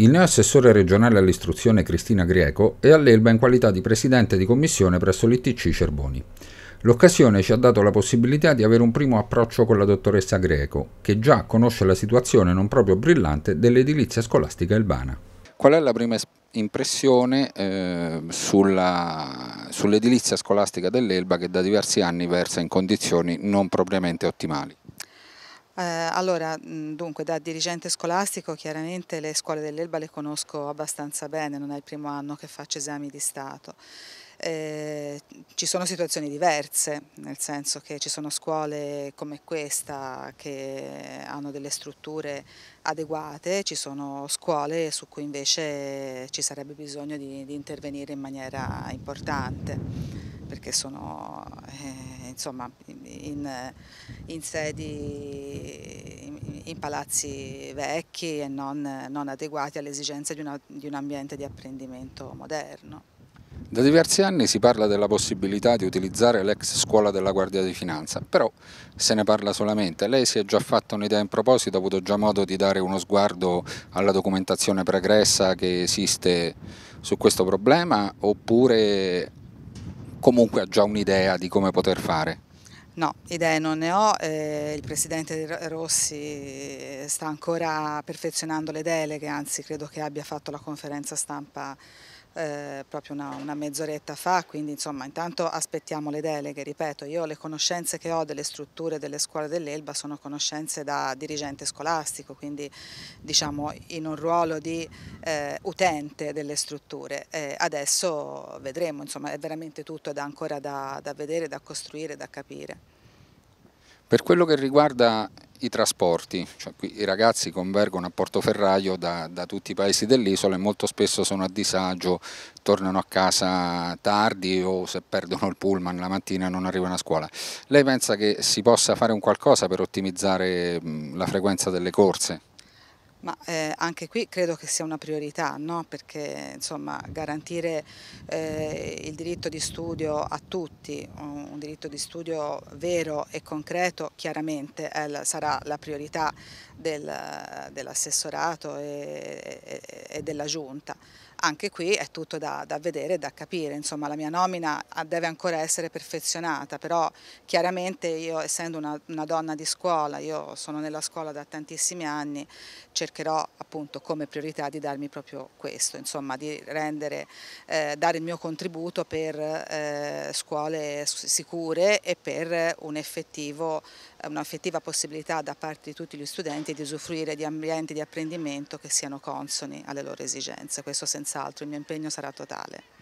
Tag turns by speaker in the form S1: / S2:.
S1: il neoassessore regionale all'istruzione Cristina Greco è all'Elba in qualità di presidente di commissione presso l'ITC Cerboni. L'occasione ci ha dato la possibilità di avere un primo approccio con la dottoressa Greco, che già conosce la situazione non proprio brillante dell'edilizia scolastica elbana. Qual è la prima impressione eh, sull'edilizia sull scolastica dell'Elba che da diversi anni versa in condizioni non propriamente ottimali?
S2: Eh, allora, dunque, da dirigente scolastico chiaramente le scuole dell'Elba le conosco abbastanza bene, non è il primo anno che faccio esami di Stato. Eh, ci sono situazioni diverse, nel senso che ci sono scuole come questa che hanno delle strutture adeguate, ci sono scuole su cui invece ci sarebbe bisogno di, di intervenire in maniera importante perché sono eh, insomma, in, in, sedi, in, in, palazzi vecchi e non, non adeguati alle esigenze di, una, di un ambiente di apprendimento moderno.
S1: Da diversi anni si parla della possibilità di utilizzare l'ex scuola della Guardia di Finanza, però se ne parla solamente. Lei si è già fatta un'idea in proposito, ha avuto già modo di dare uno sguardo alla documentazione pregressa che esiste su questo problema oppure comunque ha già un'idea di come poter fare?
S2: No, idee non ne ho, eh, il Presidente Rossi eh, sta ancora perfezionando le deleghe, anzi credo che abbia fatto la conferenza stampa eh, proprio una, una, mezz'oretta fa, quindi insomma intanto aspettiamo le deleghe, ripeto, io le conoscenze che ho delle strutture delle scuole dell'Elba sono conoscenze da dirigente scolastico, quindi diciamo in un ruolo di eh, utente delle strutture. Eh, adesso vedremo, insomma è veramente tutto da, ancora da, da vedere, da costruire, da capire.
S1: Per quello che riguarda i trasporti, cioè qui, i ragazzi convergono a Portoferraio da, da tutti i paesi dell'isola e molto spesso sono a disagio, tornano a casa tardi o se perdono il pullman la mattina non arrivano a scuola. Lei pensa che si possa fare un qualcosa per ottimizzare la frequenza delle corse?
S2: Ma eh, anche qui credo che sia una priorità, no? perché insomma, garantire eh, il diritto di studio a tutti, un, un, diritto di studio vero e concreto, chiaramente eh, sarà la priorità del, dell'assessorato e, e, e, della giunta. Anche qui è tutto da, da vedere e da capire, insomma, la mia nomina ah, deve ancora essere perfezionata, però chiaramente io essendo una, una donna di scuola, io sono nella scuola da tantissimi anni, cercherò appunto come priorità di darmi proprio questo, insomma di rendere, eh, dare il mio contributo per eh, scuole sicure e per un'effettiva possibilità da parte di tutti gli studenti di usufruire di ambienti di apprendimento che siano consoni alle loro esigenze, questo senz'altro, il mio impegno sarà totale.